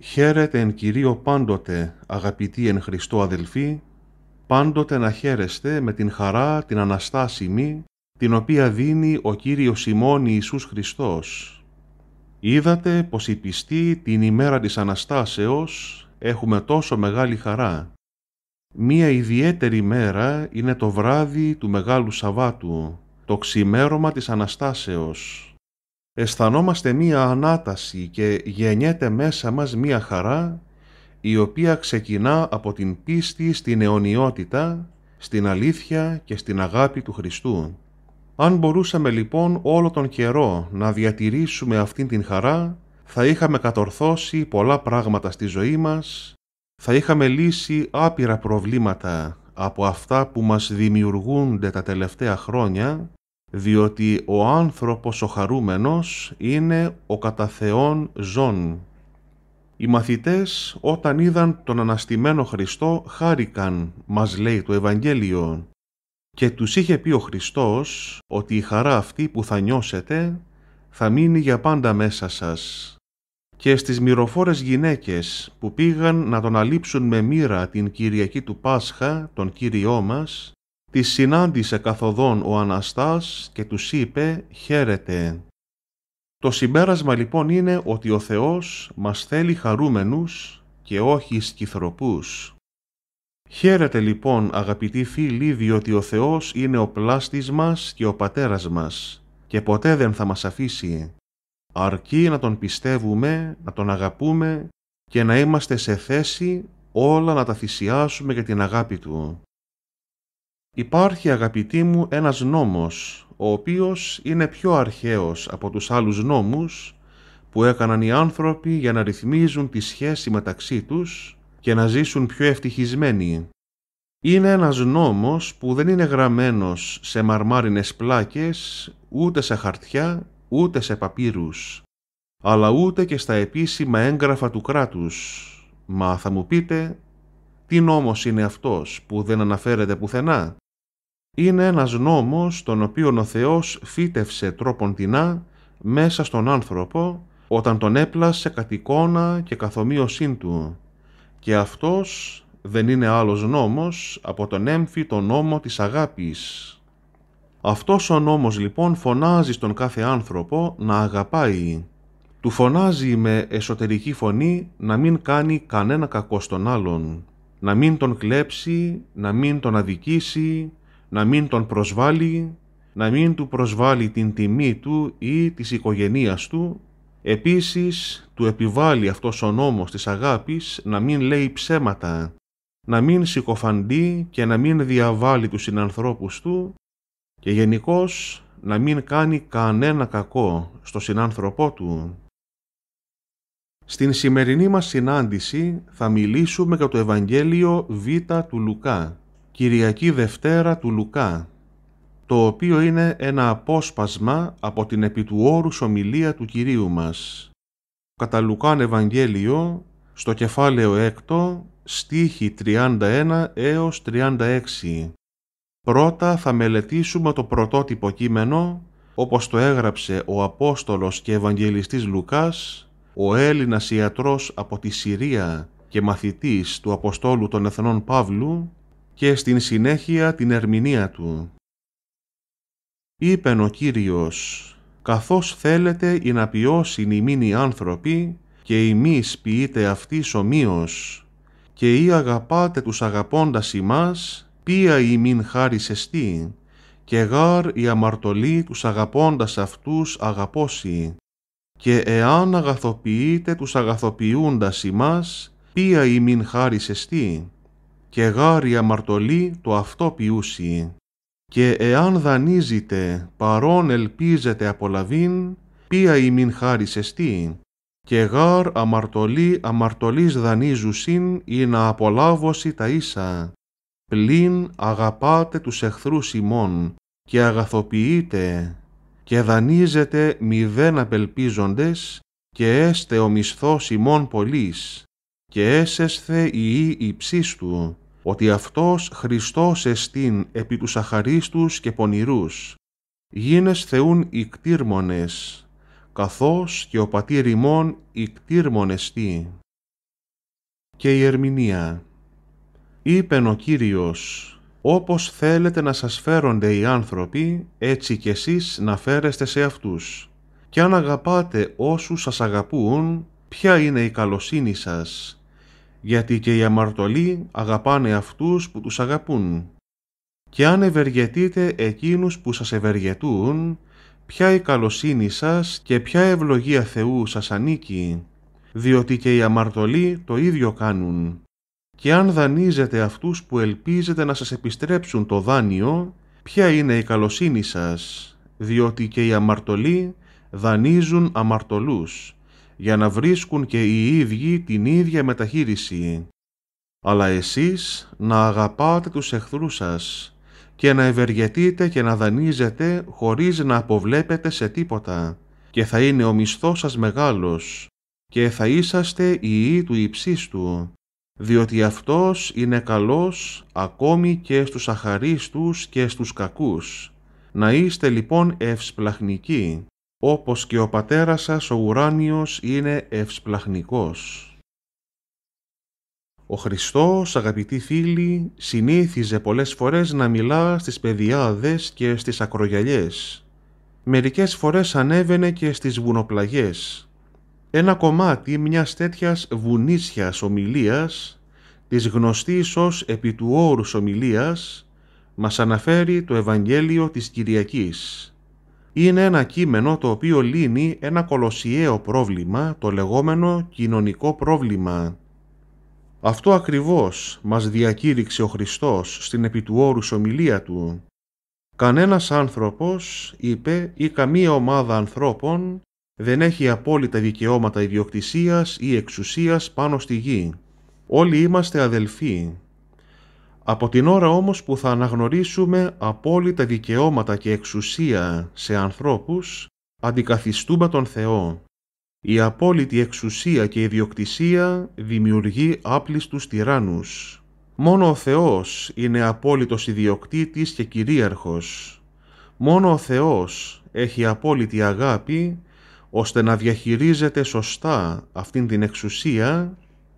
Χαίρετε εν Κυρίω πάντοτε, αγαπητοί εν Χριστώ αδελφοί, πάντοτε να χαίρεστε με την χαρά την Αναστάσιμη, την οποία δίνει ο Κύριος ημών Ιησούς Χριστός. Είδατε πως οι πιστοί την ημέρα της Αναστάσεως έχουμε τόσο μεγάλη χαρά. Μία ιδιαίτερη μέρα είναι το βράδυ του Μεγάλου Σαββάτου, το ξημέρωμα της Αναστάσεως αισθανόμαστε μία ανάταση και γεννιέται μέσα μας μία χαρά η οποία ξεκινά από την πίστη στην αιωνιότητα, στην αλήθεια και στην αγάπη του Χριστού. Αν μπορούσαμε λοιπόν όλο τον καιρό να διατηρήσουμε αυτήν την χαρά, θα είχαμε κατορθώσει πολλά πράγματα στη ζωή μας, θα είχαμε λύσει άπειρα προβλήματα από αυτά που μας δημιουργούνται τα τελευταία χρόνια διότι ο άνθρωπος ο χαρούμενος είναι ο κατά Θεόν ζών. Οι μαθητές όταν είδαν τον αναστημένο Χριστό χάρηκαν, μας λέει το Ευαγγέλιο. Και τους είχε πει ο Χριστός ότι η χαρά αυτή που θα νιώσετε θα μείνει για πάντα μέσα σας. Και στις μυροφόρες γυναίκες που πήγαν να τον αλείψουν με μοίρα την Κυριακή του Πάσχα, τον Κύριό μας, τη συνάντησε καθοδόν ο Αναστάς και τους είπε «Χαίρετε». Το συμπέρασμα λοιπόν είναι ότι ο Θεός μας θέλει χαρούμενους και όχι σκυθροπούς. Χαίρετε λοιπόν αγαπητοί φίλοι διότι ο Θεός είναι ο πλάστης μας και ο πατέρας μας και ποτέ δεν θα μας αφήσει. Αρκεί να τον πιστεύουμε, να τον αγαπούμε και να είμαστε σε θέση όλα να τα θυσιάσουμε για την αγάπη Του. Υπάρχει αγαπητοί μου ένας νόμος, ο οποίος είναι πιο αρχαίος από τους άλλους νόμους που έκαναν οι άνθρωποι για να ρυθμίζουν τη σχέση μεταξύ τους και να ζήσουν πιο ευτυχισμένοι. Είναι ένας νόμος που δεν είναι γραμμένος σε μαρμάρινες πλάκες, ούτε σε χαρτιά, ούτε σε παπύρους, αλλά ούτε και στα επίσημα έγγραφα του κράτους. Μα θα μου πείτε, τι νόμος είναι αυτός που δεν αναφέρεται πουθενά είναι ένας νόμος τον οποίο ο Θεός φύτευσε τρόπον δεινά μέσα στον άνθρωπο όταν τον έπλασε κατ' εικόνα και καθομοίωσήν του και αυτός δεν είναι άλλος νόμος από τον έμφυτο νόμο της αγάπης. Αυτός ο νόμος λοιπόν φωνάζει στον κάθε άνθρωπο να αγαπάει. Του φωνάζει με εσωτερική φωνή να μην κάνει κανένα κακό στον άλλον, να μην τον κλέψει, να μην τον αδικήσει, να μην τον προσβάλλει, να μην του προσβάλλει την τιμή του ή της οικογενείας του. Επίσης, του επιβάλλει αυτός ο νόμος της αγάπης να μην λέει ψέματα, να μην συκοφαντεί και να μην διαβάλει τους συνανθρώπους του και γενικώς να μην κάνει κανένα κακό στο συνάνθρωπό του. Στην σημερινή μας συνάντηση θα μιλήσουμε για το Ευαγγέλιο Β του Λουκά, Κυριακή Δευτέρα του Λουκά, το οποίο είναι ένα απόσπασμα από την επί του ομιλία του Κυρίου μας. Κατά Λουκάν Ευαγγέλιο, στο κεφάλαιο 6, στίχη 31 έως 36. Πρώτα θα μελετήσουμε το πρωτότυπο κείμενο, όπως το έγραψε ο Απόστολος και Ευαγγελιστής Λουκάς, ο Έλληνας ιατρός από τη Συρία και μαθητής του Αποστόλου των Εθνών Παύλου, και στην συνέχεια την ερμηνεία του. Είπε ο Κύριος, καθώς θέλετε η να ποιώσουν οι μήνοι άνθρωποι και εμείς ποιείτε αυτής ομοίως και ή αγαπάτε τους αγαπώντας ημάς, ποια ημίν χάρις εστί, και γάρ η αμαρτωλή τους αγαπώντας αυτούς αγαπώσει. Και εάν αγαθοποιείτε τους αγαθοποιούντας ημάς, ποια ημίν χάρις εστί και η αμαρτωλή το αυτό ποιούσι. Και εάν δανείζεται παρόν ελπίζεται απολαβήν, πία ημιν τι, Και γάρ αμαρτωλή αμαρτωλής δανείζουσιν ή να απολάβωση τα ίσα. Πλην αγαπάτε τους εχθρούς ημών και αγαθοποιείτε και δανείζετε μηδέν απελπίζοντες και έστε ο μισθός ημών πολλής και έσεσθε η υψίστου ότι αυτός Χριστός εστίν επί τους αχαρίστους και πονηρούς, γίνες Θεούν ικτήρμονες, καθώς και ο πατήρ ημών ικτήρμονεστη. Και η ερμηνεία Είπεν ο Κύριος, όπως θέλετε να σας φέρονται οι άνθρωποι, έτσι κι εσείς να φέρεστε σε αυτούς. Και αν αγαπάτε όσους σας αγαπούν, ποια είναι η καλοσύνη σας γιατί και οι αμαρτωλοί αγαπάνε αυτούς που τους αγαπούν. Και αν ευεργετείτε εκείνους που σας ευεργετούν, ποια η καλοσύνη σας και ποια ευλογία Θεού σας ανήκει, διότι και οι αμαρτωλοί το ίδιο κάνουν. Και αν δανείζετε αυτούς που ελπίζετε να σας επιστρέψουν το δάνειο, ποια είναι η καλοσύνη σας, διότι και οι αμαρτωλοί δανείζουν αμαρτωλούς για να βρίσκουν και οι ίδιοι την ίδια μεταχείριση. Αλλά εσείς να αγαπάτε τους εχθρούς σας και να ευεργετείτε και να δανείζετε χωρίς να αποβλέπετε σε τίποτα και θα είναι ο μισθός σας μεγάλος και θα είσαστε οι του υψίστου, διότι αυτός είναι καλός ακόμη και στους αχαρίστους και στους κακούς. Να είστε λοιπόν ευσπλαχνικοί όπως και ο πατέρας σας ο ουράνιος είναι ευσπλαχνικός. Ο Χριστός, αγαπητοί φίλοι, συνήθιζε πολλές φορές να μιλά στις παιδιάδες και στις ακρογιαλιές. Μερικές φορές ανέβαινε και στις βουνοπλαγιές. Ένα κομμάτι μιας τέτοιας βουνίσιας ομιλίας, της γνωστής ως επί του όρους ομιλίας, μας αναφέρει το Ευαγγέλιο της Κυριακής είναι ένα κείμενο το οποίο λύνει ένα κολοσιαίο πρόβλημα, το λεγόμενο κοινωνικό πρόβλημα. Αυτό ακριβώς μας διακήρυξε ο Χριστός στην επί του ομιλία Του. Κανένας άνθρωπος, είπε, ή καμία ομάδα ανθρώπων δεν έχει απόλυτα δικαιώματα ιδιοκτησίας ή εξουσίας πάνω στη γη. Όλοι είμαστε αδελφοί. Από την ώρα όμως που θα αναγνωρίσουμε απόλυτα δικαιώματα και εξουσία σε ανθρώπους, αντικαθιστούμε τον Θεό. Η απόλυτη εξουσία και ιδιοκτησία δημιουργεί άπλιστους τυράννους. Μόνο ο Θεός είναι απόλυτος ιδιοκτήτης και κυρίαρχος. Μόνο ο Θεός έχει απόλυτη αγάπη ώστε να διαχειρίζεται σωστά αυτήν την εξουσία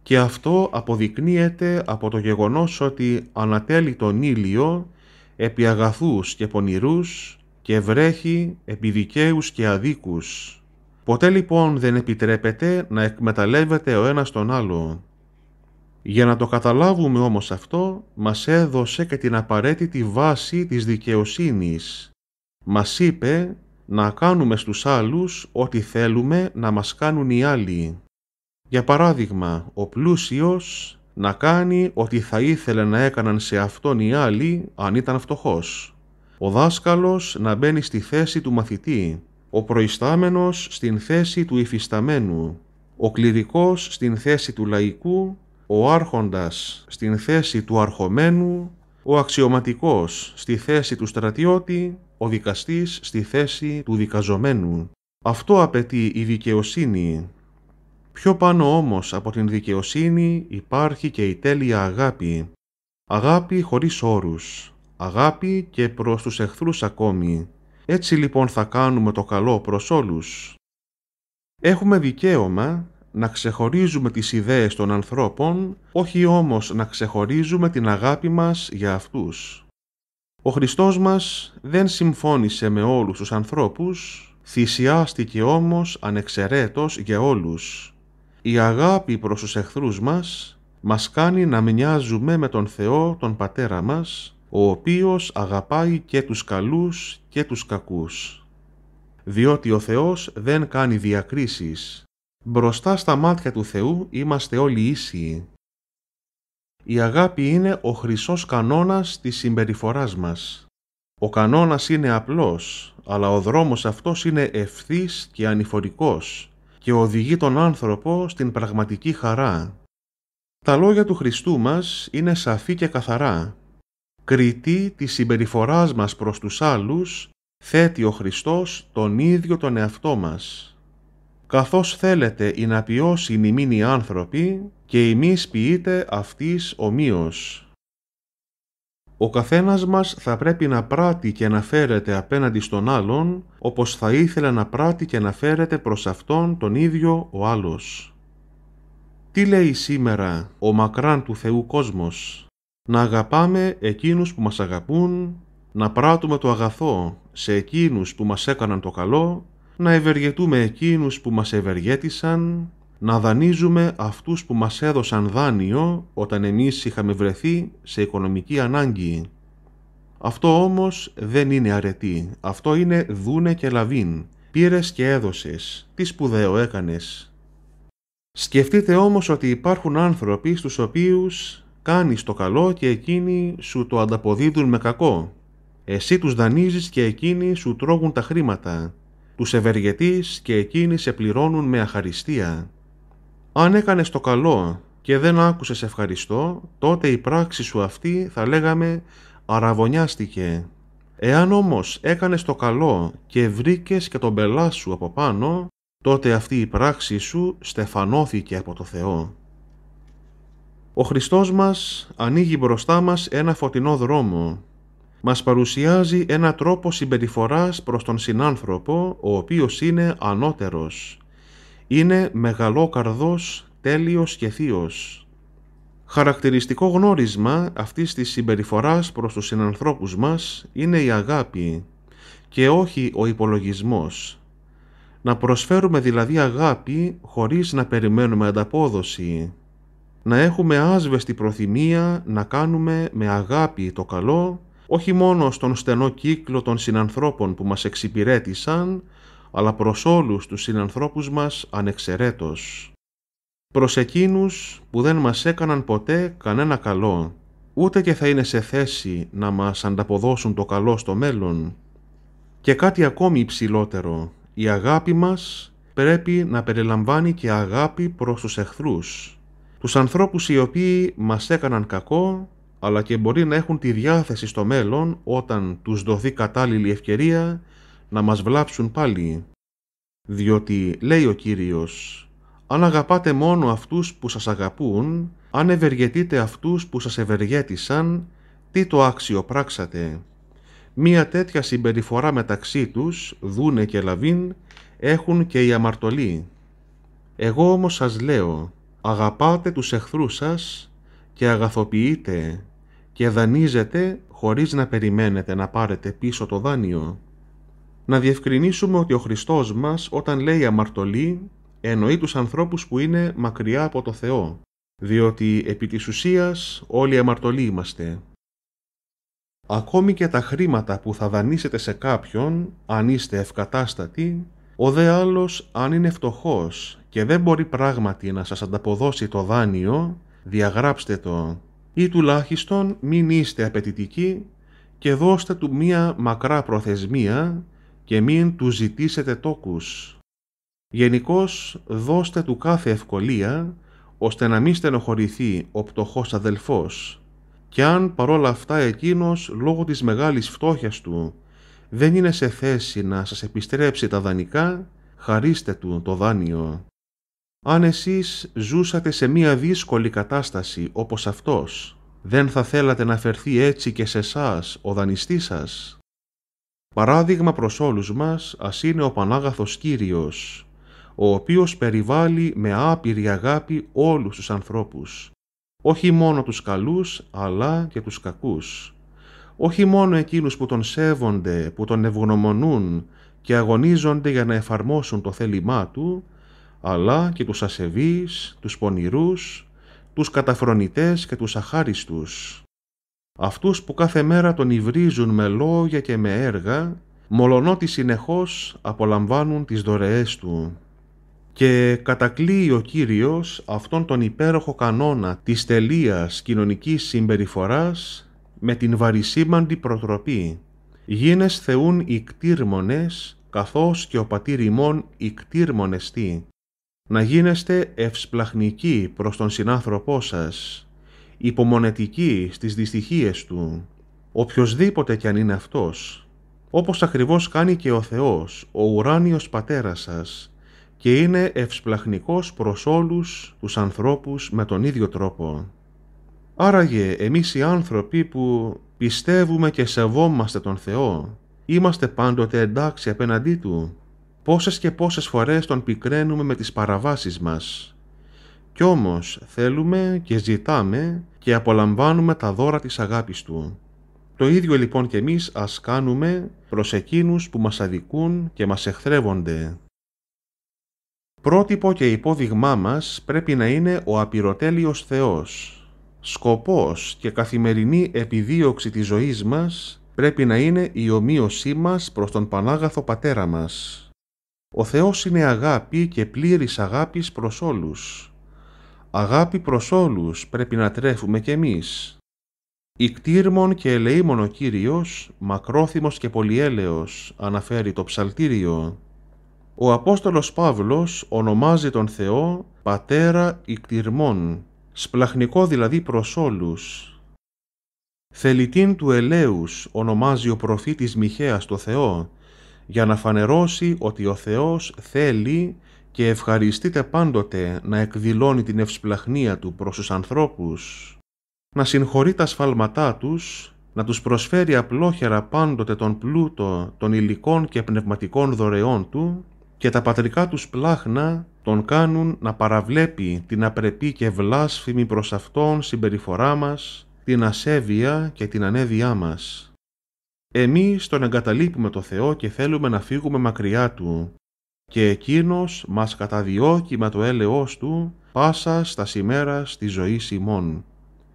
και αυτό αποδεικνύεται από το γεγονός ότι ανατέλει τον ήλιο επί αγαθούς και πονηρούς και βρέχει επί και αδίκους. Ποτέ λοιπόν δεν επιτρέπεται να εκμεταλλεύεται ο ένας τον άλλο. Για να το καταλάβουμε όμως αυτό, μας έδωσε και την απαραίτητη βάση της δικαιοσύνης. Μας είπε να κάνουμε στους άλλους ό,τι θέλουμε να μας κάνουν οι άλλοι. Για παράδειγμα, ο πλούσιος να κάνει ό,τι θα ήθελε να έκαναν σε αυτόν οι άλλοι αν ήταν φτωχός. Ο δάσκαλος να μπαίνει στη θέση του μαθητή, ο προϊστάμενος στην θέση του υφισταμένου, ο κληρικός στην θέση του λαϊκού, ο άρχοντας στην θέση του αρχομένου, ο αξιωματικός στη θέση του στρατιώτη, ο δικαστής στη θέση του δικαζομένου. Αυτό απαιτεί η δικαιοσύνη Πιο πάνω όμως από την δικαιοσύνη υπάρχει και η τέλεια αγάπη. Αγάπη χωρίς όρους. Αγάπη και προς τους εχθρούς ακόμη. Έτσι λοιπόν θα κάνουμε το καλό προς όλους. Έχουμε δικαίωμα να ξεχωρίζουμε τις ιδέες των ανθρώπων, όχι όμως να ξεχωρίζουμε την αγάπη μας για αυτούς. Ο Χριστός μας δεν συμφώνησε με όλους τους ανθρώπους, θυσιάστηκε όμως ανεξαιρέτως για όλους η αγάπη προς τους εχθρούς μας μας κάνει να μοιάζουμε με τον Θεό, τον Πατέρα μας, ο οποίος αγαπάει και τους καλούς και τους κακούς. Διότι ο Θεός δεν κάνει διακρίσεις. Μπροστά στα μάτια του Θεού είμαστε όλοι ίσοι. Η αγάπη είναι ο χρυσός κανόνας της συμπεριφοράς μας. Ο κανόνας είναι απλός, αλλά ο δρόμος αυτός είναι ευθύς και ανηφορικός και οδηγεί τον άνθρωπο στην πραγματική χαρά. Τα λόγια του Χριστού μας είναι σαφή και καθαρά. Κριτή τη συμπεριφοράς μας προς τους άλλους θέτει ο Χριστός τον ίδιο τον εαυτό μας. Καθώς θέλετε η να ποιώσει οι άνθρωποι και εμείς ποιείτε αυτής ομοίως. Ο καθένας μας θα πρέπει να πράττει και να φέρεται απέναντι στον άλλον, όπως θα ήθελε να πράττει και να φέρεται προς αυτόν τον ίδιο ο άλλος. Τι λέει σήμερα ο μακράν του Θεού κόσμος. Να αγαπάμε εκείνους που μας αγαπούν, να πράττουμε το αγαθό σε εκείνους που μας έκαναν το καλό, να ευεργετούμε εκείνους που μας ευεργέτησαν, να δανείζουμε αυτούς που μας έδωσαν δάνειο όταν εμείς είχαμε βρεθεί σε οικονομική ανάγκη. Αυτό όμως δεν είναι αρετή. Αυτό είναι δούνε και λαβήν. Πήρες και έδωσες. Τι σπουδαίο έκανες. Σκεφτείτε όμως ότι υπάρχουν άνθρωποι στους οποίους κάνεις το καλό και εκείνοι σου το ανταποδίδουν με κακό. Εσύ τους δανείζεις και εκείνοι σου τρώγουν τα χρήματα. Τους ευεργετείς και εκείνοι σε πληρώνουν με αχαριστία. Αν έκανες το καλό και δεν άκουσες ευχαριστώ, τότε η πράξη σου αυτή θα λέγαμε αραβωνιάστηκε. Εάν όμως έκανες το καλό και βρήκες και τον πελά σου από πάνω, τότε αυτή η πράξη σου στεφανώθηκε από το Θεό. Ο Χριστός μας ανοίγει μπροστά μας ένα φωτεινό δρόμο. Μας παρουσιάζει ένα τρόπο συμπεριφοράς προς τον συνάνθρωπο, ο οποίος είναι ανώτερος είναι μεγαλόκαρδος, τέλειος και θείος. Χαρακτηριστικό γνώρισμα αυτής της συμπεριφοράς προς τους συνανθρώπους μας είναι η αγάπη και όχι ο υπολογισμός. Να προσφέρουμε δηλαδή αγάπη χωρίς να περιμένουμε ανταπόδοση. Να έχουμε άσβεστη προθυμία να κάνουμε με αγάπη το καλό, όχι μόνο στον στενό κύκλο των συνανθρώπων που μας εξυπηρέτησαν, αλλά προς όλους τους συνανθρώπους μας ανεξαιρέτως. Προς εκείνους που δεν μας έκαναν ποτέ κανένα καλό, ούτε και θα είναι σε θέση να μας ανταποδώσουν το καλό στο μέλλον. Και κάτι ακόμη υψηλότερο, η αγάπη μας πρέπει να περιλαμβάνει και αγάπη προς τους εχθρούς, τους ανθρώπους οι οποίοι μας έκαναν κακό, αλλά και μπορεί να έχουν τη διάθεση στο μέλλον όταν τους δοθεί κατάλληλη ευκαιρία να μας βλάψουν πάλι. Διότι λέει ο Κύριος «Αν αγαπάτε μόνο αυτούς που σας αγαπούν, αν ευεργετείτε αυτούς που σας ευεργέτησαν, τι το άξιο πράξατε». Μία τέτοια συμπεριφορά μεταξύ τους, δούνε και λαβίν, έχουν και οι αμαρτωλοί. Εγώ όμως σας λέω, αγαπάτε τους εχθρούς σας και αγαθοποιείτε και δανείζετε χωρίς να περιμένετε να πάρετε πίσω το δάνειο να διευκρινίσουμε ότι ο Χριστός μας όταν λέει αμαρτωλή εννοεί τους ανθρώπους που είναι μακριά από το Θεό, διότι επί της ουσίας όλοι αμαρτωλοί είμαστε. Ακόμη και τα χρήματα που θα δανείσετε σε κάποιον, αν είστε ευκατάστατοι, ο δε άλλος αν είναι φτωχός και δεν μπορεί πράγματι να σας ανταποδώσει το δάνειο, διαγράψτε το ή τουλάχιστον μην είστε απαιτητικοί και δώστε του μία μακρά προθεσμία και μην του ζητήσετε τόκους. Γενικώς δώστε του κάθε ευκολία, ώστε να μην στενοχωρηθεί ο πτωχός αδελφός, και αν παρόλα αυτά εκείνος λόγω της μεγάλης φτώχειας του δεν είναι σε θέση να σας επιστρέψει τα δανεικά, χαρίστε του το δάνειο. Αν εσείς ζούσατε σε μία δύσκολη κατάσταση όπως αυτός, δεν θα θέλατε να φερθεί έτσι και σε εσάς ο δανειστής σας. Παράδειγμα προς όλους μας ας είναι ο Πανάγαθος Κύριος, ο οποίος περιβάλλει με άπειρη αγάπη όλους τους ανθρώπους, όχι μόνο τους καλούς αλλά και τους κακούς. Όχι μόνο εκείνους που τον σέβονται, που τον ευγνωμονούν και αγωνίζονται για να εφαρμόσουν το θέλημά του, αλλά και τους ασεβείς, τους πονηρούς, τους καταφρονητές και τους αχάριστους, αυτούς που κάθε μέρα τον υβρίζουν με λόγια και με έργα, μολονότι συνεχώς απολαμβάνουν τις δωρεές του. Και κατακλείει ο Κύριος αυτόν τον υπέροχο κανόνα της τελείας κοινωνικής συμπεριφοράς με την βαρισίμαντη προτροπή. Γίνες θεούν οι καθώς και ο πατήρ ημών οι Να γίνεστε ευσπλαχνικοί προς τον συνάνθρωπό σας υπομονετική στις δυστυχίες του, οποιοδήποτε κι αν είναι αυτός, όπως ακριβώς κάνει και ο Θεός, ο ουράνιος πατέρας σας, και είναι ευσπλαχνικός προς όλους τους ανθρώπους με τον ίδιο τρόπο. Άραγε εμείς οι άνθρωποι που πιστεύουμε και σεβόμαστε τον Θεό, είμαστε πάντοτε εντάξει απέναντί Του, πόσες και πόσες φορές τον πικραίνουμε με τις παραβάσεις μας, κι όμως θέλουμε και ζητάμε και απολαμβάνουμε τα δώρα της αγάπης Του. Το ίδιο λοιπόν και εμείς ας κάνουμε προς εκείνους που μας αδικούν και μας εχθρεύονται. Πρότυπο και υπόδειγμά μας πρέπει να είναι ο απειροτέλειος Θεός. Σκοπός και καθημερινή επιδίωξη της ζωής μας πρέπει να είναι η ομοίωσή μας προς τον Πανάγαθο Πατέρα μας. Ο Θεός είναι αγάπη και πλήρης αγάπης προς όλους αγάπη προς όλους πρέπει να τρέφουμε κι εμείς. Ικτήρμον και ελεήμον ο Κύριος, μακρόθυμος και πολυέλεος, αναφέρει το ψαλτήριο. Ο Απόστολος Παύλος ονομάζει τον Θεό Πατέρα Ικτήρμον, σπλαχνικό δηλαδή προς όλους. Θελητήν του ελέους ονομάζει ο προφήτης Μιχαίας το Θεό, για να φανερώσει ότι ο Θεός θέλει και ευχαριστείτε πάντοτε να εκδηλώνει την ευσπλαχνία του προς τους ανθρώπους, να συγχωρεί τα σφαλματά τους, να τους προσφέρει απλόχερα πάντοτε τον πλούτο των υλικών και πνευματικών δωρεών του και τα πατρικά τους πλάχνα τον κάνουν να παραβλέπει την απρεπή και βλάσφημη προς αυτόν συμπεριφορά μας, την ασέβεια και την ανέδειά μας. Εμείς τον εγκαταλείπουμε το Θεό και θέλουμε να φύγουμε μακριά Του, και εκείνος μας καταδιώκει με το έλεος του πάσα στα σημέρα στη ζωή ημών.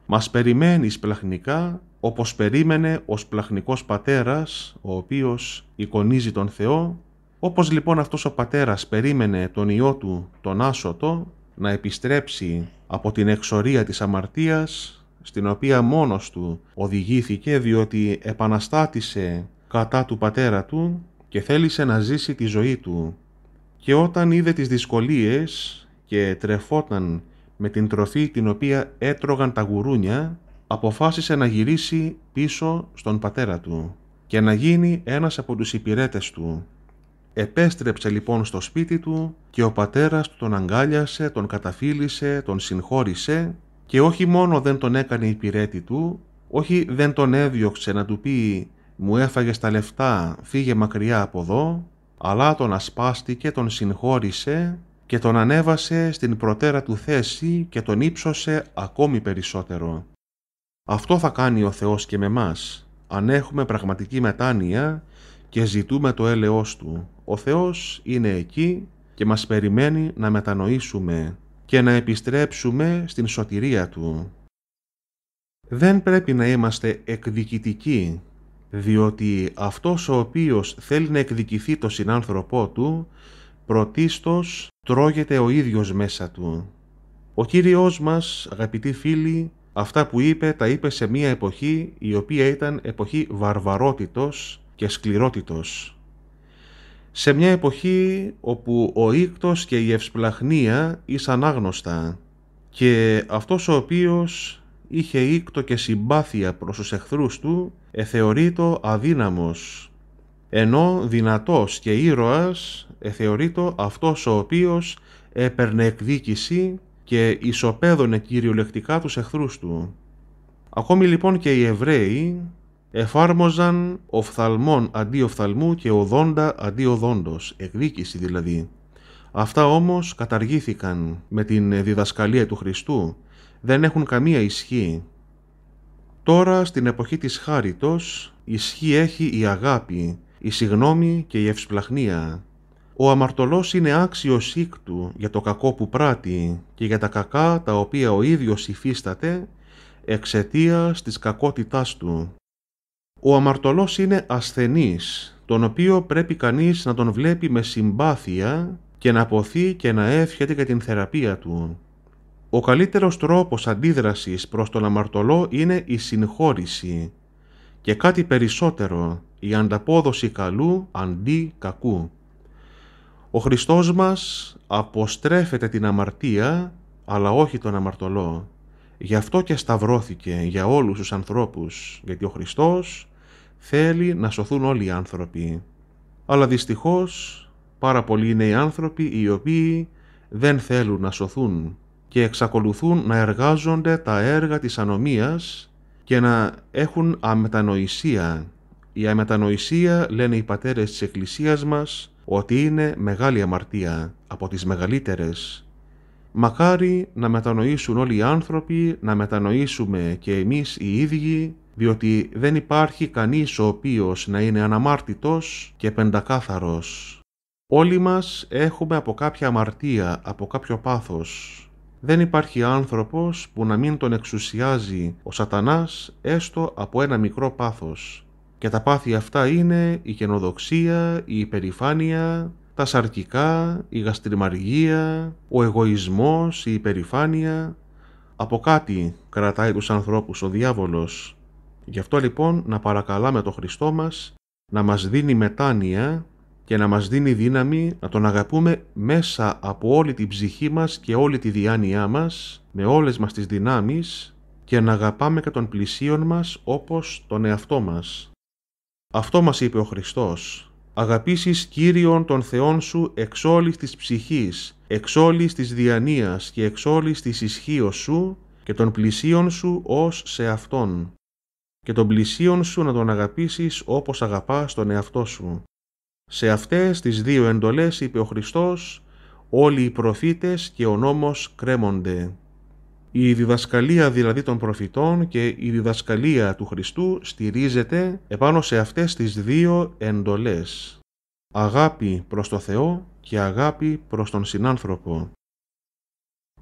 Μας περιμένει σπλαχνικά όπως περίμενε ο σπλαχνικός πατέρας ο οποίος εικονίζει τον Θεό όπως λοιπόν αυτός ο πατέρας περίμενε τον Υιό του τον Άσωτο να επιστρέψει από την εξορία της αμαρτίας στην οποία μόνος του οδηγήθηκε διότι επαναστάτησε κατά του πατέρα του και θέλησε να ζήσει τη ζωή του και όταν είδε τις δυσκολίες και τρεφόταν με την τροφή την οποία έτρωγαν τα γουρούνια, αποφάσισε να γυρίσει πίσω στον πατέρα του και να γίνει ένας από τους υπηρέτες του. Επέστρεψε λοιπόν στο σπίτι του και ο πατέρας του τον αγκάλιασε, τον καταφύλισε, τον συγχώρησε και όχι μόνο δεν τον έκανε υπηρέτη του, όχι δεν τον έδιωξε να του πει «Μου έφαγες τα λεφτά, φύγε μακριά από εδώ», αλλά τον ασπάστηκε, τον συγχώρησε και τον ανέβασε στην προτέρα του θέση και τον ύψωσε ακόμη περισσότερο. Αυτό θα κάνει ο Θεός και με μας, αν έχουμε πραγματική μετάνοια και ζητούμε το έλεος Του. Ο Θεός είναι εκεί και μας περιμένει να μετανοήσουμε και να επιστρέψουμε στην σωτηρία Του. Δεν πρέπει να είμαστε εκδικητικοί διότι αυτός ο οποίος θέλει να εκδικηθεί το συνάνθρωπό του, πρωτίστως τρώγεται ο ίδιος μέσα του. Ο Κύριος μας, αγαπητοί φίλοι, αυτά που είπε τα είπε σε μια εποχή η οποία ήταν εποχή βαρβαρότητος και σκληρότητος. Σε μια εποχή όπου ο ίκτος και η ευσπλαχνία ήσαν άγνωστα και αυτός ο οποίος είχε ήκτο και συμπάθεια προς τους εχθρούς του εθεωρείτο αδύναμος, ενώ δυνατός και ήρωας εθεωρείτο αυτός ο οποίος έπαιρνε εκδίκηση και ισοπαίδωνε κυριολεκτικά τους εχθρούς του. Ακόμη λοιπόν και οι Εβραίοι εφάρμοζαν οφθαλμών αντί οφθαλμού και οδόντα αντί οδόντος, εκδίκηση δηλαδή. Αυτά όμως καταργήθηκαν με την διδασκαλία του Χριστού, δεν έχουν καμία ισχύ. Τώρα στην εποχή της χάριτος ισχύ έχει η αγάπη, η συγνώμη και η ευσπλαχνία. Ο αμαρτωλός είναι άξιος ίκτου για το κακό που πράττει και για τα κακά τα οποία ο ίδιος υφίσταται εξαιτίας της κακότητάς του. Ο αμαρτωλός είναι ασθενής, τον οποίο πρέπει κανείς να τον βλέπει με συμπάθεια και να ποθεί και να εύχεται για την θεραπεία του. Ο καλύτερος τρόπος αντίδρασης προς τον αμαρτωλό είναι η συγχώρηση και κάτι περισσότερο, η ανταπόδοση καλού αντί κακού. Ο Χριστός μας αποστρέφεται την αμαρτία, αλλά όχι τον αμαρτωλό. Γι' αυτό και σταυρώθηκε για όλους τους ανθρώπους, γιατί ο Χριστός θέλει να σωθούν όλοι οι άνθρωποι. Αλλά δυστυχώς πάρα πολλοί είναι οι άνθρωποι οι οποίοι δεν θέλουν να σωθούν και εξακολουθούν να εργάζονται τα έργα της ανομίας και να έχουν αμετανοησία. Η αμετανοησία, λένε οι πατέρες της Εκκλησίας μας, ότι είναι μεγάλη αμαρτία, από τις μεγαλύτερες. Μακάρι να μετανοήσουν όλοι οι άνθρωποι, να μετανοήσουμε και εμείς οι ίδιοι, διότι δεν υπάρχει κανείς ο οποίος να είναι αναμάρτητος και πεντακάθαρος. Όλοι μας έχουμε από κάποια αμαρτία, από κάποιο πάθος. Δεν υπάρχει άνθρωπος που να μην τον εξουσιάζει ο σατανάς έστω από ένα μικρό πάθος. Και τα πάθη αυτά είναι η καινοδοξία, η υπερηφάνεια, τα σαρκικά, η γαστριμαργία, ο εγωισμός, η υπερηφάνεια. Από κάτι κρατάει τους ανθρώπους ο διάβολος. Γι' αυτό λοιπόν να παρακαλάμε το Χριστό μας να μας δίνει μετάνοια και να μας δίνει δύναμη να τον αγαπούμε μέσα από όλη την ψυχή μας και όλη τη διάνοιά μας, με όλες μας τις δυνάμεις και να αγαπάμε και τον πλησίων μας όπως τον εαυτό μας. Αυτό μας είπε ο Χριστός. Αγαπήσεις Κύριον τον Θεόν σου εξ όλης της ψυχής, εξ όλης της διανοίας και εξ όλης της ισχύος σου και των πλησίων σου ως σε Αυτόν. Και τον πλησίον σου να τον αγαπήσεις όπως αγαπάς τον εαυτό σου. Σε αυτές τις δύο εντολές είπε ο Χριστός όλοι οι προφήτες και ο νόμος κρέμονται. Η διδασκαλία δηλαδή των προφητών και η διδασκαλία του Χριστού στηρίζεται επάνω σε αυτές τις δύο εντολές. Αγάπη προς το Θεό και αγάπη προς τον συνάνθρωπο.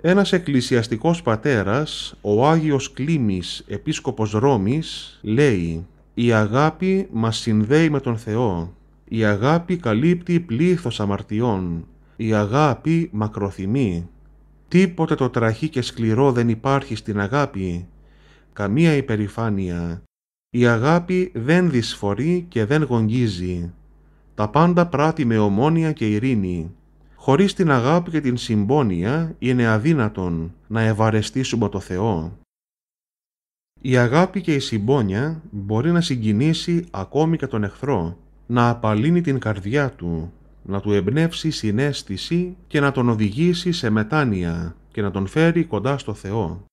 Ένας εκκλησιαστικός πατέρας, ο Άγιος Κλήμης, επίσκοπος Ρώμης, λέει «Η αγάπη μας συνδέει με τον Θεό, η αγάπη καλύπτει πλήθος αμαρτιών. Η αγάπη μακροθυμεί. Τίποτε το τραχή και σκληρό δεν υπάρχει στην αγάπη. Καμία υπερηφάνεια. Η αγάπη δεν δυσφορεί και δεν γονγίζει. Τα πάντα πράττει με ομόνοια και ειρήνη. Χωρίς την αγάπη και την συμπόνια είναι αδύνατον να ευαρεστήσουμε το Θεό. Η αγάπη και η συμπόνια μπορεί να συγκινήσει ακόμη και τον εχθρό να απαλύνει την καρδιά του, να του εμπνεύσει συνέστηση και να τον οδηγήσει σε μετάνοια και να τον φέρει κοντά στο Θεό.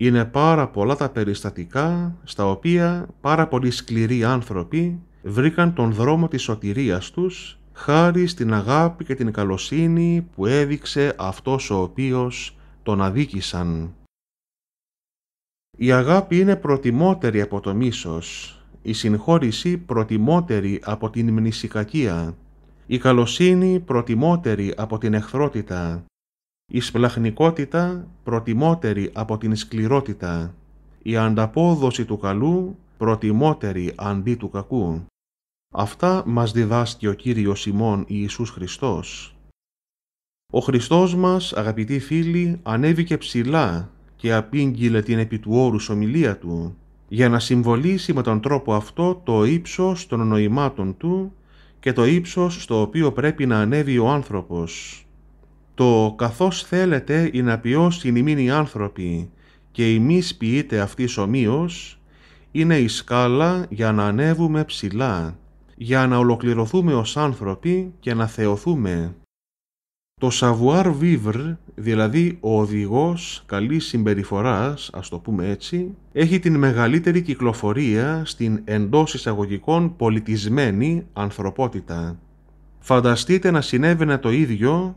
Είναι πάρα πολλά τα περιστατικά στα οποία πάρα πολλοί σκληροί άνθρωποι βρήκαν τον δρόμο της σωτηρίας τους χάρη στην αγάπη και την καλοσύνη που έδειξε αυτός ο οποίος τον αδίκησαν. Η αγάπη είναι προτιμότερη από το μίσος η συγχώρηση προτιμότερη από την μνησικακία, η καλοσύνη προτιμότερη από την εχθρότητα, η σπλαχνικότητα προτιμότερη από την σκληρότητα, η ανταπόδοση του καλού προτιμότερη αντί του κακού. Αυτά μας διδάσκει ο Κύριος ημών Ιησούς Χριστός. Ο Χριστός μας, αγαπητοί φίλοι, ανέβηκε ψηλά και απήγγειλε την επί του ομιλία Του για να συμβολήσει με τον τρόπο αυτό το ύψος των νοημάτων του και το ύψος στο οποίο πρέπει να ανέβει ο άνθρωπος. Το «καθώς θέλετε η να πει η οι άνθρωποι και εμείς ποιείτε αυτής ομοίως» είναι η σκάλα για να ανέβουμε ψηλά, για να ολοκληρωθούμε ως άνθρωποι και να θεωθούμε. Το savoir vivre, δηλαδή ο οδηγός καλής συμπεριφοράς, ας το πούμε έτσι, έχει την μεγαλύτερη κυκλοφορία στην εντός εισαγωγικών πολιτισμένη ανθρωπότητα. Φανταστείτε να συνέβαινε το ίδιο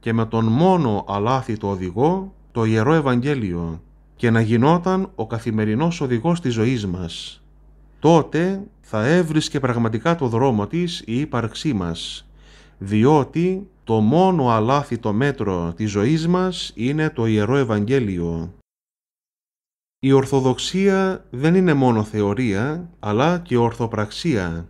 και με τον μόνο αλάθητο οδηγό, το Ιερό Ευαγγέλιο, και να γινόταν ο καθημερινός οδηγός της ζωής μας. Τότε θα έβρισκε πραγματικά το δρόμο της η ύπαρξή μας, διότι το μόνο αλάθητο μέτρο της ζωής μας είναι το Ιερό Ευαγγέλιο. Η Ορθοδοξία δεν είναι μόνο θεωρία, αλλά και ορθοπραξία.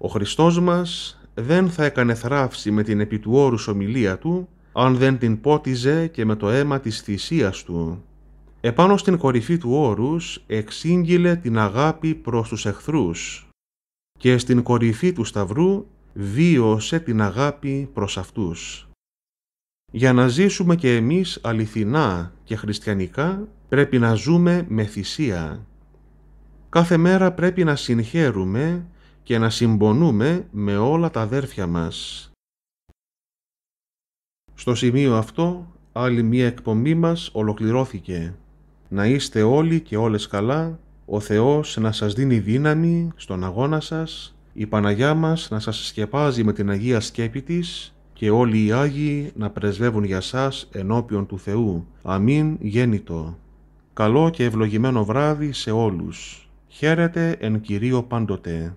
Ο Χριστός μας δεν θα έκανε θράψη με την όρους ομιλία Του, αν δεν την πότιζε και με το αίμα της θυσίας Του. Επάνω στην κορυφή του όρους εξήγηλε την αγάπη προς τους εχθρούς και στην κορυφή του σταυρού βίωσε την αγάπη προς αυτούς. Για να ζήσουμε και εμείς αληθινά και χριστιανικά πρέπει να ζούμε με θυσία. Κάθε μέρα πρέπει να συγχαίρουμε και να συμπονούμε με όλα τα αδέρφια μας. Στο σημείο αυτό άλλη μία εκπομπή μας ολοκληρώθηκε. Να είστε όλοι και όλες καλά, ο Θεός να σας δίνει δύναμη στον αγώνα σας η Παναγιά μας να σας σκεπάζει με την Αγία Σκέπη της και όλοι οι Άγιοι να πρεσβεύουν για σας ενώπιον του Θεού. Αμήν γέννητο. Καλό και ευλογημένο βράδυ σε όλους. Χαίρετε εν Κυρίω πάντοτε.